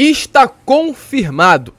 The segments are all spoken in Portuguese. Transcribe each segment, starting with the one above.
Está confirmado.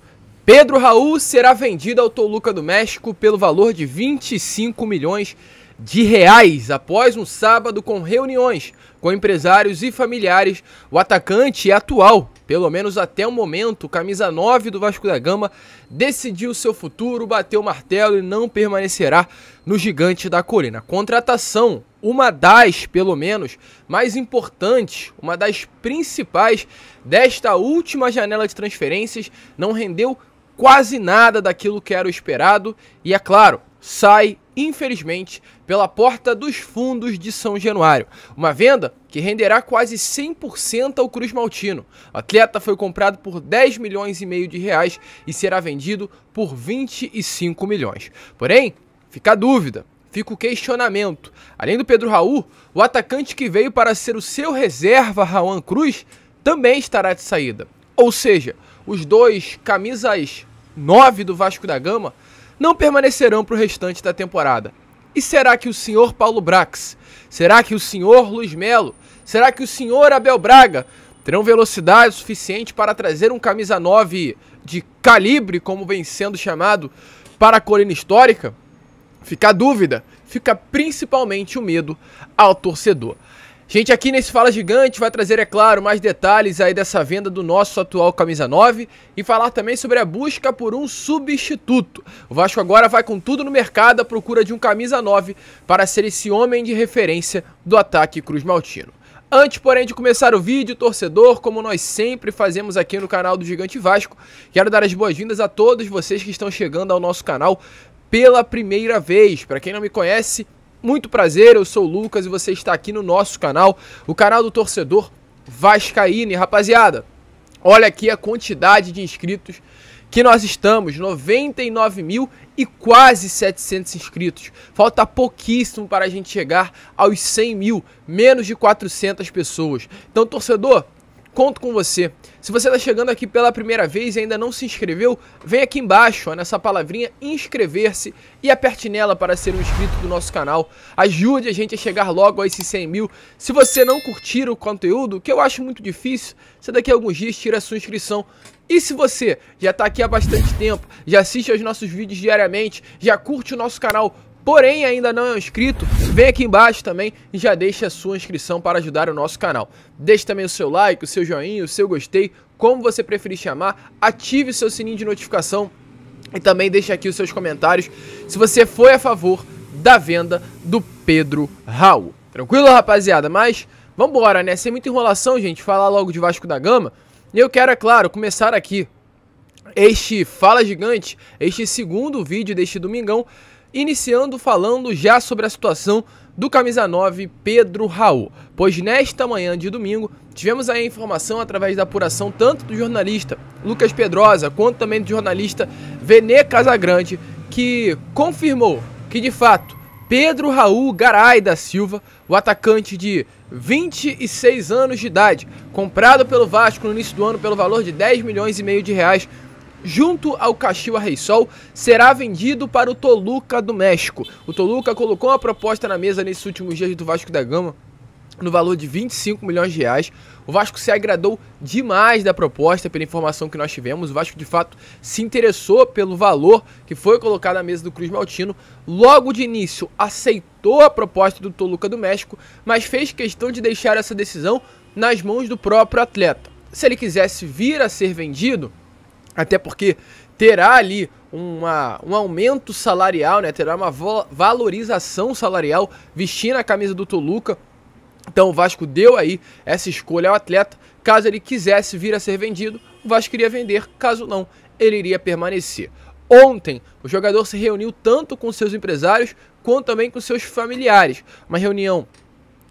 Pedro Raul será vendido ao Toluca do México pelo valor de 25 milhões de reais. Após um sábado com reuniões com empresários e familiares, o atacante atual pelo menos até o momento, o camisa 9 do Vasco da Gama decidiu seu futuro, bateu o martelo e não permanecerá no gigante da colina. Contratação, uma das, pelo menos, mais importantes, uma das principais desta última janela de transferências, não rendeu quase nada daquilo que era o esperado e é claro, sai, infelizmente, pela porta dos fundos de São Januário. Uma venda que renderá quase 100% ao Cruz Maltino. O atleta foi comprado por 10 milhões e meio de reais e será vendido por 25 milhões. Porém, fica a dúvida, fica o questionamento. Além do Pedro Raul, o atacante que veio para ser o seu reserva, Raul Cruz, também estará de saída. Ou seja, os dois camisas 9 do Vasco da Gama não permanecerão para o restante da temporada. E será que o senhor Paulo Brax? Será que o senhor Luiz Melo? Será que o senhor Abel Braga terão velocidade suficiente para trazer um camisa 9 de calibre, como vem sendo chamado, para a colina histórica? Fica a dúvida, fica principalmente o medo ao torcedor. Gente, aqui nesse Fala Gigante vai trazer, é claro, mais detalhes aí dessa venda do nosso atual camisa 9 e falar também sobre a busca por um substituto. O Vasco agora vai com tudo no mercado à procura de um camisa 9 para ser esse homem de referência do ataque Cruz Maltino. Antes, porém, de começar o vídeo, torcedor, como nós sempre fazemos aqui no canal do Gigante Vasco, quero dar as boas-vindas a todos vocês que estão chegando ao nosso canal pela primeira vez. Para quem não me conhece, muito prazer, eu sou o Lucas e você está aqui no nosso canal, o canal do torcedor Vascaíne. Rapaziada, olha aqui a quantidade de inscritos que nós estamos, 99 mil e quase 700 inscritos. Falta pouquíssimo para a gente chegar aos 100 mil, menos de 400 pessoas. Então, torcedor, conto com você. Se você está chegando aqui pela primeira vez e ainda não se inscreveu, vem aqui embaixo, ó, nessa palavrinha inscrever-se e aperte nela para ser um inscrito do nosso canal. Ajude a gente a chegar logo a esses 100 mil. Se você não curtir o conteúdo, que eu acho muito difícil, você daqui a alguns dias tira a sua inscrição. E se você já está aqui há bastante tempo, já assiste aos nossos vídeos diariamente, já curte o nosso canal, porém ainda não é inscrito, vem aqui embaixo também e já deixa a sua inscrição para ajudar o nosso canal. Deixe também o seu like, o seu joinha, o seu gostei, como você preferir chamar, ative o seu sininho de notificação e também deixe aqui os seus comentários se você foi a favor da venda do Pedro Raul. Tranquilo, rapaziada? Mas vambora, né? Sem muita enrolação, gente, falar logo de Vasco da Gama. E eu quero, é claro, começar aqui este Fala Gigante, este segundo vídeo deste domingão, Iniciando falando já sobre a situação do camisa 9 Pedro Raul, pois nesta manhã de domingo tivemos a informação através da apuração tanto do jornalista Lucas Pedrosa quanto também do jornalista Venê Casagrande que confirmou que de fato Pedro Raul Garay da Silva, o atacante de 26 anos de idade, comprado pelo Vasco no início do ano pelo valor de 10 milhões e meio de reais, junto ao Caxiwa Reisol, será vendido para o Toluca do México. O Toluca colocou uma proposta na mesa nesses últimos dias do Vasco da Gama, no valor de 25 milhões de reais. O Vasco se agradou demais da proposta, pela informação que nós tivemos. O Vasco, de fato, se interessou pelo valor que foi colocado na mesa do Cruz Maltino. Logo de início, aceitou a proposta do Toluca do México, mas fez questão de deixar essa decisão nas mãos do próprio atleta. Se ele quisesse vir a ser vendido, até porque terá ali uma, um aumento salarial, né? Terá uma valorização salarial vestindo a camisa do Toluca. Então o Vasco deu aí essa escolha ao atleta. Caso ele quisesse vir a ser vendido, o Vasco iria vender. Caso não, ele iria permanecer. Ontem, o jogador se reuniu tanto com seus empresários quanto também com seus familiares. Uma reunião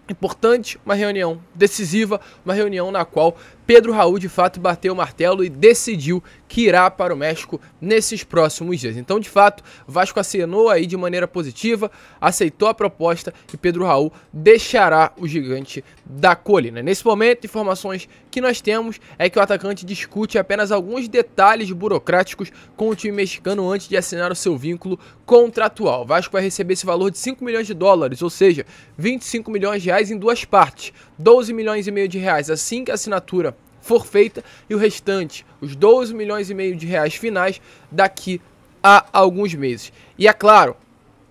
importante, uma reunião decisiva, uma reunião na qual Pedro Raul de fato bateu o martelo e decidiu que irá para o México nesses próximos dias. Então, de fato, Vasco acenou aí de maneira positiva, aceitou a proposta e Pedro Raul deixará o gigante da colina. Nesse momento, informações que nós temos é que o atacante discute apenas alguns detalhes burocráticos com o time mexicano antes de assinar o seu vínculo contratual. Vasco vai receber esse valor de 5 milhões de dólares, ou seja, 25 milhões de reais em duas partes. 12 milhões e meio de reais assim que a assinatura for feita e o restante, os 12 milhões e meio de reais finais daqui a alguns meses. E é claro,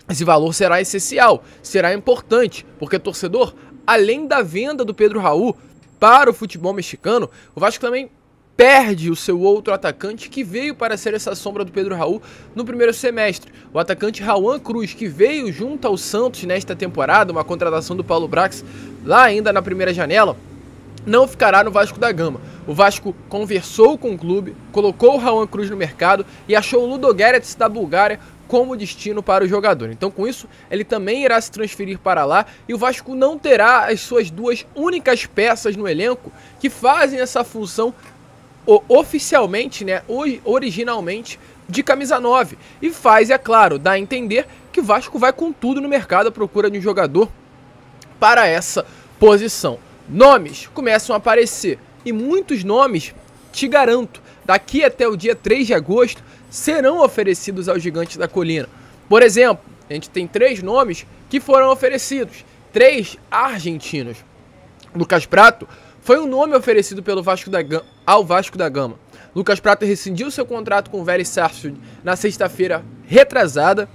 esse valor será essencial, será importante, porque torcedor, além da venda do Pedro Raul para o futebol mexicano, o Vasco também perde o seu outro atacante que veio para ser essa sombra do Pedro Raul no primeiro semestre. O atacante Raul Cruz, que veio junto ao Santos nesta temporada, uma contratação do Paulo Brax lá ainda na primeira janela, não ficará no Vasco da Gama. O Vasco conversou com o clube, colocou o Raul Cruz no mercado e achou o Ludo Gerets da Bulgária como destino para o jogador. Então, com isso, ele também irá se transferir para lá e o Vasco não terá as suas duas únicas peças no elenco que fazem essa função oficialmente, né, originalmente de camisa 9 e faz, é claro, dá a entender que o Vasco vai com tudo no mercado à procura de um jogador para essa posição. Nomes começam a aparecer e muitos nomes, te garanto, daqui até o dia 3 de agosto serão oferecidos ao Gigante da Colina. Por exemplo, a gente tem três nomes que foram oferecidos, três argentinos. Lucas Prato foi um nome oferecido pelo Vasco da Gama, ao Vasco da Gama. Lucas Prata rescindiu seu contrato com o Vélez Sarsfield na sexta-feira retrasada.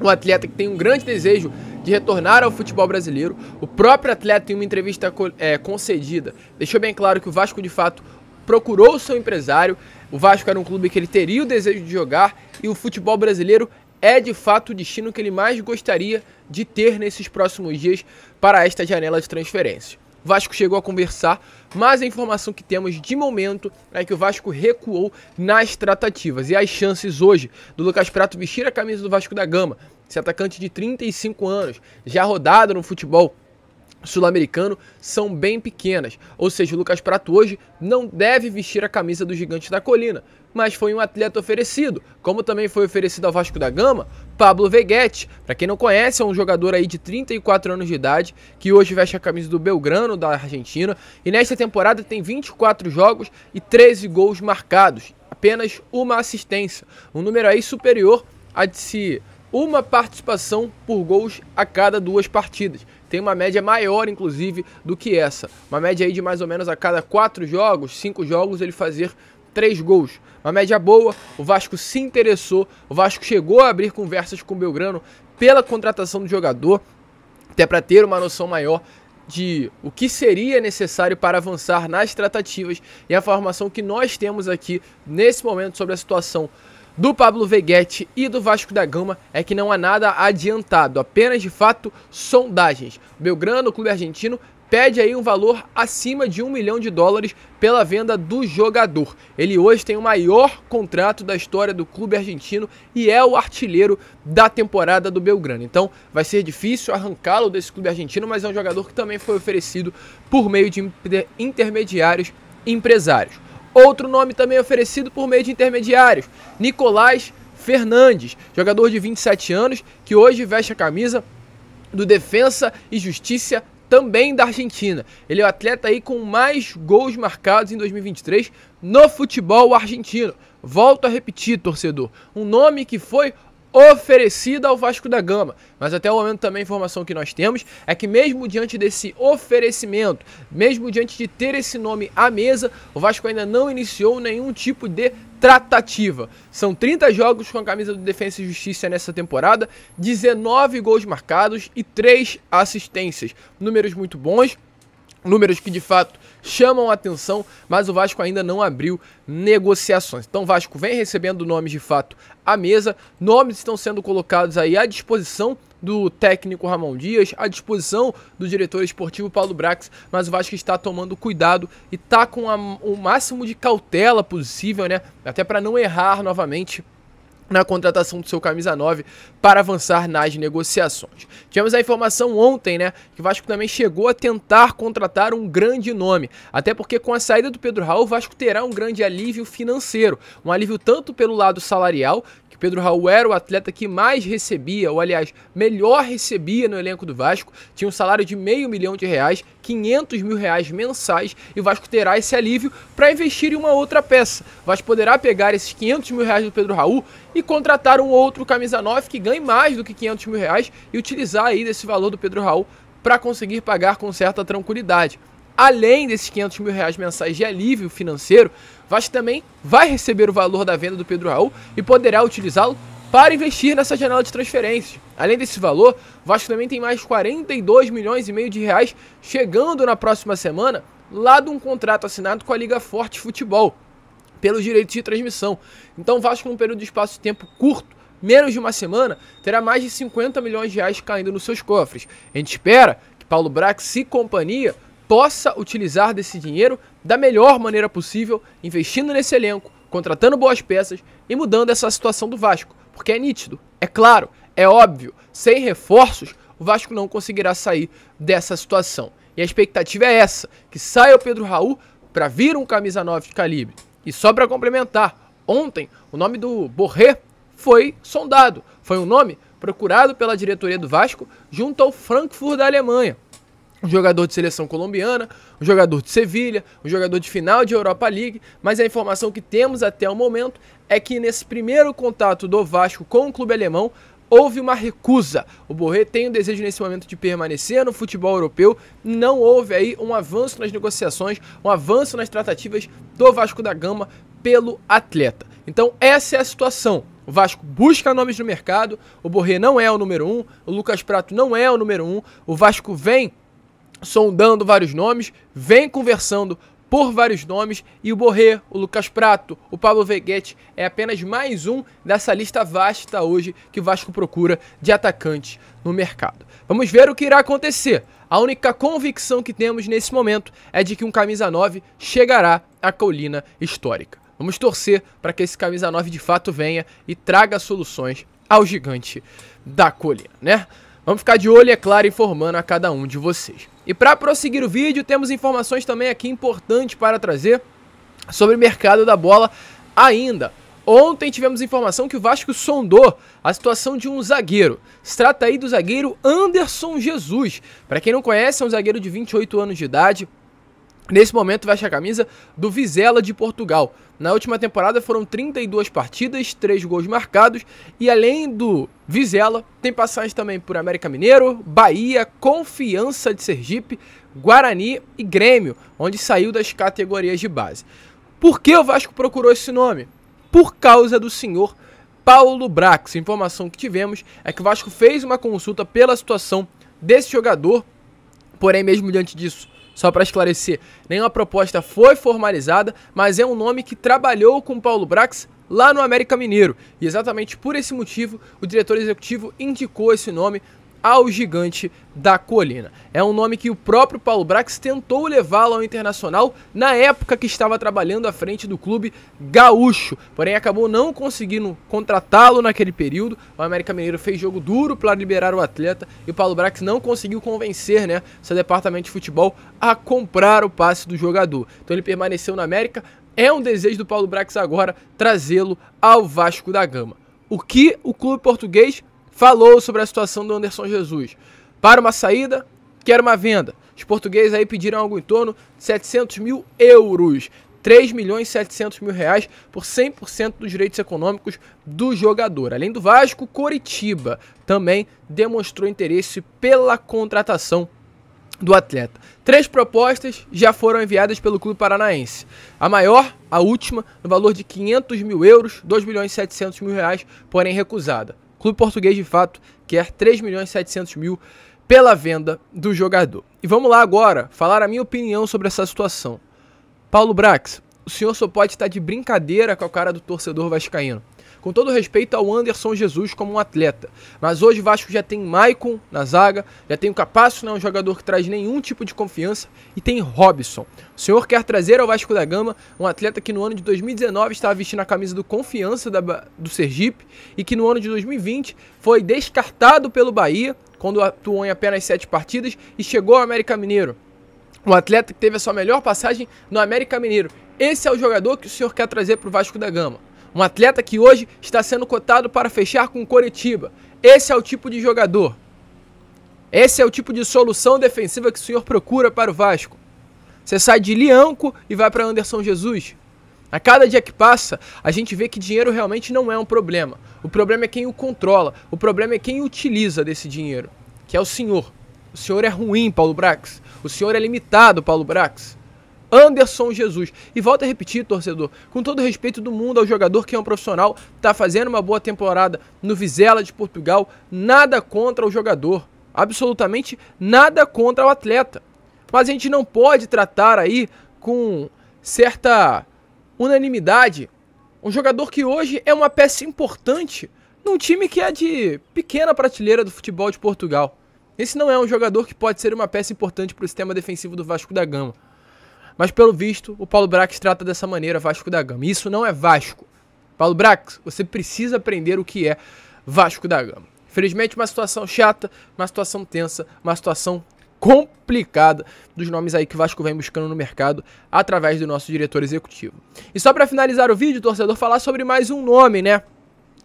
Um atleta que tem um grande desejo de retornar ao futebol brasileiro. O próprio atleta, em uma entrevista é, concedida, deixou bem claro que o Vasco de fato procurou o seu empresário. O Vasco era um clube que ele teria o desejo de jogar e o futebol brasileiro é de fato o destino que ele mais gostaria de ter nesses próximos dias para esta janela de transferência. O Vasco chegou a conversar, mas a informação que temos de momento é que o Vasco recuou nas tratativas. E as chances hoje do Lucas Prato vestir a camisa do Vasco da Gama, esse atacante de 35 anos, já rodado no futebol sul-americano são bem pequenas. Ou seja, o Lucas Prato hoje não deve vestir a camisa do Gigante da Colina, mas foi um atleta oferecido, como também foi oferecido ao Vasco da Gama, Pablo Veguete. Para quem não conhece, é um jogador aí de 34 anos de idade, que hoje veste a camisa do Belgrano da Argentina, e nesta temporada tem 24 jogos e 13 gols marcados, apenas uma assistência, um número aí superior a de se uma participação por gols a cada duas partidas tem uma média maior, inclusive, do que essa. Uma média aí de mais ou menos a cada quatro jogos, cinco jogos, ele fazer três gols. Uma média boa, o Vasco se interessou, o Vasco chegou a abrir conversas com o Belgrano pela contratação do jogador, até para ter uma noção maior de o que seria necessário para avançar nas tratativas e a formação que nós temos aqui nesse momento sobre a situação do Pablo Veguete e do Vasco da Gama é que não há nada adiantado, apenas de fato sondagens. Belgrano, o clube argentino, pede aí um valor acima de um milhão de dólares pela venda do jogador. Ele hoje tem o maior contrato da história do clube argentino e é o artilheiro da temporada do Belgrano. Então vai ser difícil arrancá-lo desse clube argentino, mas é um jogador que também foi oferecido por meio de intermediários empresários. Outro nome também oferecido por meio de intermediários, Nicolás Fernandes, jogador de 27 anos, que hoje veste a camisa do Defensa e Justiça também da Argentina. Ele é o atleta aí com mais gols marcados em 2023 no futebol argentino. Volto a repetir, torcedor, um nome que foi oferecida ao Vasco da Gama. Mas até o momento também a informação que nós temos é que mesmo diante desse oferecimento, mesmo diante de ter esse nome à mesa, o Vasco ainda não iniciou nenhum tipo de tratativa. São 30 jogos com a camisa do Defensa e Justiça nessa temporada, 19 gols marcados e 3 assistências. Números muito bons números que de fato chamam a atenção, mas o Vasco ainda não abriu negociações. Então o Vasco vem recebendo nomes de fato à mesa, nomes estão sendo colocados aí à disposição do técnico Ramon Dias, à disposição do diretor esportivo Paulo Brax, mas o Vasco está tomando cuidado e está com a, o máximo de cautela possível, né? Até para não errar novamente na contratação do seu camisa 9 para avançar nas negociações. Tivemos a informação ontem, né, que o Vasco também chegou a tentar contratar um grande nome, até porque com a saída do Pedro Raul, o Vasco terá um grande alívio financeiro, um alívio tanto pelo lado salarial que Pedro Raul era o atleta que mais recebia, ou aliás, melhor recebia no elenco do Vasco, tinha um salário de meio milhão de reais, 500 mil reais mensais, e o Vasco terá esse alívio para investir em uma outra peça. O Vasco poderá pegar esses 500 mil reais do Pedro Raul e contratar um outro camisa 9 que ganhe mais do que 500 mil reais e utilizar aí desse valor do Pedro Raul para conseguir pagar com certa tranquilidade além desses 500 mil reais mensais de alívio financeiro, Vasco também vai receber o valor da venda do Pedro Raul e poderá utilizá-lo para investir nessa janela de transferências. Além desse valor, o Vasco também tem mais 42 milhões e meio de reais chegando na próxima semana lá de um contrato assinado com a Liga Forte Futebol pelos direitos de transmissão. Então o Vasco, num período de espaço de tempo curto, menos de uma semana, terá mais de 50 milhões de reais caindo nos seus cofres. A gente espera que Paulo Brax e companhia possa utilizar desse dinheiro da melhor maneira possível, investindo nesse elenco, contratando boas peças e mudando essa situação do Vasco. Porque é nítido, é claro, é óbvio, sem reforços, o Vasco não conseguirá sair dessa situação. E a expectativa é essa, que saia o Pedro Raul para vir um camisa 9 de calibre. E só para complementar, ontem o nome do Borré foi sondado. Foi um nome procurado pela diretoria do Vasco junto ao Frankfurt da Alemanha um jogador de seleção colombiana, um jogador de Sevilha, um jogador de final de Europa League, mas a informação que temos até o momento é que nesse primeiro contato do Vasco com o clube alemão, houve uma recusa. O Borré tem o desejo nesse momento de permanecer no futebol europeu. Não houve aí um avanço nas negociações, um avanço nas tratativas do Vasco da Gama pelo atleta. Então essa é a situação. O Vasco busca nomes no mercado, o Borré não é o número um, o Lucas Prato não é o número um, o Vasco vem sondando vários nomes, vem conversando por vários nomes e o Borré, o Lucas Prato, o Pablo Veguete é apenas mais um dessa lista vasta hoje que o Vasco procura de atacantes no mercado. Vamos ver o que irá acontecer. A única convicção que temos nesse momento é de que um camisa 9 chegará à colina histórica. Vamos torcer para que esse camisa 9 de fato venha e traga soluções ao gigante da colina, né? Vamos ficar de olho, é claro, informando a cada um de vocês. E para prosseguir o vídeo, temos informações também aqui importantes para trazer sobre o mercado da bola ainda. Ontem tivemos informação que o Vasco sondou a situação de um zagueiro. Se trata aí do zagueiro Anderson Jesus. Para quem não conhece, é um zagueiro de 28 anos de idade. Nesse momento veste a camisa do Vizela de Portugal. Na última temporada foram 32 partidas, 3 gols marcados e além do Vizela, tem passagem também por América Mineiro, Bahia, Confiança de Sergipe, Guarani e Grêmio, onde saiu das categorias de base. Por que o Vasco procurou esse nome? Por causa do senhor Paulo Brax. A informação que tivemos é que o Vasco fez uma consulta pela situação desse jogador Porém, mesmo diante disso, só para esclarecer, nenhuma proposta foi formalizada, mas é um nome que trabalhou com Paulo Brax lá no América Mineiro. E exatamente por esse motivo, o diretor executivo indicou esse nome ao gigante da colina. É um nome que o próprio Paulo Brax tentou levá-lo ao Internacional na época que estava trabalhando à frente do clube gaúcho, porém acabou não conseguindo contratá-lo naquele período. O América Mineiro fez jogo duro para liberar o atleta e o Paulo Brax não conseguiu convencer, né, seu departamento de futebol a comprar o passe do jogador. Então ele permaneceu na América. É um desejo do Paulo Brax agora trazê-lo ao Vasco da Gama. O que o clube português falou sobre a situação do Anderson Jesus. Para uma saída, quer uma venda. Os portugueses aí pediram algo em torno de 700 mil euros. 3 milhões e 700 mil reais por 100% dos direitos econômicos do jogador. Além do Vasco, Coritiba também demonstrou interesse pela contratação do atleta. Três propostas já foram enviadas pelo clube paranaense. A maior, a última, no valor de 500 mil euros, 2 milhões e 700 mil reais, porém recusada clube português de fato quer 3 milhões e 700 mil pela venda do jogador. E vamos lá agora falar a minha opinião sobre essa situação. Paulo Brax, o senhor só pode estar de brincadeira com a cara do torcedor vascaíno. Com todo respeito ao Anderson Jesus como um atleta, mas hoje o Vasco já tem Maicon na zaga, já tem o Capasso, não é um jogador que traz nenhum tipo de confiança, e tem Robson. O senhor quer trazer ao Vasco da Gama um atleta que no ano de 2019 estava vestindo a camisa do Confiança da, do Sergipe e que no ano de 2020 foi descartado pelo Bahia, quando atuou em apenas sete partidas, e chegou ao América Mineiro. Um atleta que teve a sua melhor passagem no América Mineiro. Esse é o jogador que o senhor quer trazer para o Vasco da Gama. Um atleta que hoje está sendo cotado para fechar com o Coritiba. Esse é o tipo de jogador. Esse é o tipo de solução defensiva que o senhor procura para o Vasco. Você sai de Lianco e vai para Anderson Jesus. A cada dia que passa, a gente vê que dinheiro realmente não é um problema. O problema é quem o controla, o problema é quem utiliza desse dinheiro, que é o senhor. O senhor é ruim, Paulo Brax. O senhor é limitado, Paulo Brax. Anderson Jesus. E volta a repetir, torcedor, com todo respeito do mundo ao jogador que é um profissional, está fazendo uma boa temporada no Vizela de Portugal, nada contra o jogador, absolutamente nada contra o atleta. Mas a gente não pode tratar aí com certa unanimidade um jogador que hoje é uma peça importante num time que é de pequena prateleira do futebol de Portugal. Esse não é um jogador que pode ser uma peça importante para o sistema defensivo do Vasco da Gama. Mas pelo visto, o Paulo Brax trata dessa maneira Vasco da Gama. E isso não é Vasco. Paulo Brax, você precisa aprender o que é Vasco da Gama. Infelizmente, uma situação chata, uma situação tensa, uma situação complicada dos nomes aí que o Vasco vem buscando no mercado através do nosso diretor executivo. E só para finalizar o vídeo, torcedor, falar sobre mais um nome, né?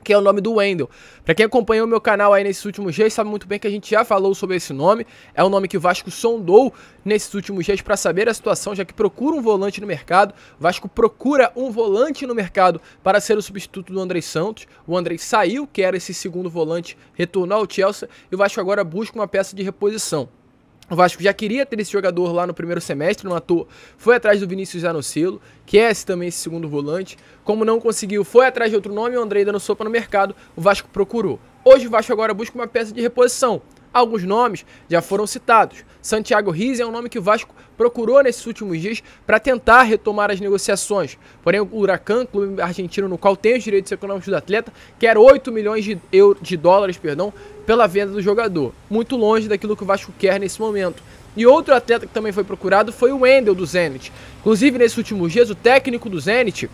que é o nome do Wendel. Para quem acompanhou meu canal aí nesses últimos dias, sabe muito bem que a gente já falou sobre esse nome. É um nome que o Vasco sondou nesses últimos dias para saber a situação, já que procura um volante no mercado. O Vasco procura um volante no mercado para ser o substituto do André Santos. O André saiu, que era esse segundo volante, retornou ao Chelsea e o Vasco agora busca uma peça de reposição. O Vasco já queria ter esse jogador lá no primeiro semestre, não ator. Foi atrás do Vinícius Anocelo, que é esse também esse segundo volante. Como não conseguiu, foi atrás de outro nome, o Andrei dando sopa no mercado, o Vasco procurou. Hoje o Vasco agora busca uma peça de reposição. Alguns nomes já foram citados. Santiago Riz é um nome que o Vasco procurou nesses últimos dias para tentar retomar as negociações. Porém, o Huracan, clube argentino no qual tem os direitos econômicos do atleta, quer 8 milhões de, euro, de dólares perdão, pela venda do jogador. Muito longe daquilo que o Vasco quer nesse momento. E outro atleta que também foi procurado foi o Wendel do Zenit. Inclusive, nesses últimos dias, o técnico do Zenit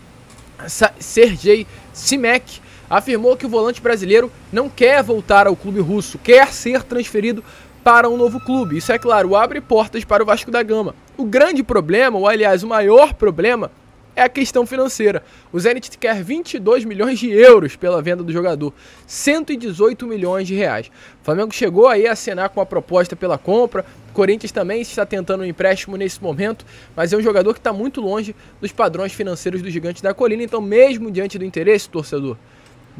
Sergei Simek afirmou que o volante brasileiro não quer voltar ao clube russo, quer ser transferido para um novo clube. Isso, é claro, abre portas para o Vasco da Gama. O grande problema, ou aliás, o maior problema, é a questão financeira. O Zenit quer 22 milhões de euros pela venda do jogador, 118 milhões de reais. O Flamengo chegou aí a assinar com a proposta pela compra, o Corinthians também está tentando um empréstimo nesse momento, mas é um jogador que está muito longe dos padrões financeiros do gigante da colina, então mesmo diante do interesse, torcedor,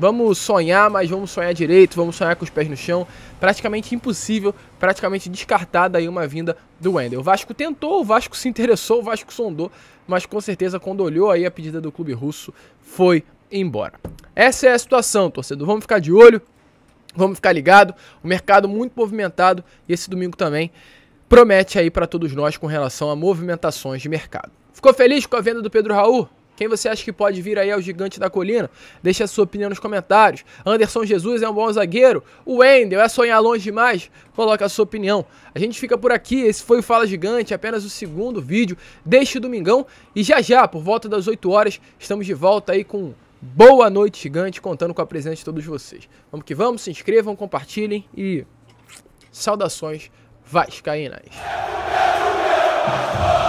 Vamos sonhar, mas vamos sonhar direito, vamos sonhar com os pés no chão. Praticamente impossível, praticamente descartada aí uma vinda do Wendel. O Vasco tentou, o Vasco se interessou, o Vasco sondou, mas com certeza quando olhou aí a pedida do clube russo, foi embora. Essa é a situação, torcedor. Vamos ficar de olho, vamos ficar ligado. O mercado muito movimentado e esse domingo também promete aí para todos nós com relação a movimentações de mercado. Ficou feliz com a venda do Pedro Raul? Quem você acha que pode vir aí ao gigante da colina? Deixe a sua opinião nos comentários. Anderson Jesus é um bom zagueiro? O Wendel é sonhar longe demais? Coloca a sua opinião. A gente fica por aqui. Esse foi o Fala Gigante, apenas o segundo vídeo deste domingão. E já já, por volta das 8 horas, estamos de volta aí com boa noite gigante, contando com a presença de todos vocês. Vamos que vamos, se inscrevam, compartilhem e saudações vascaínas.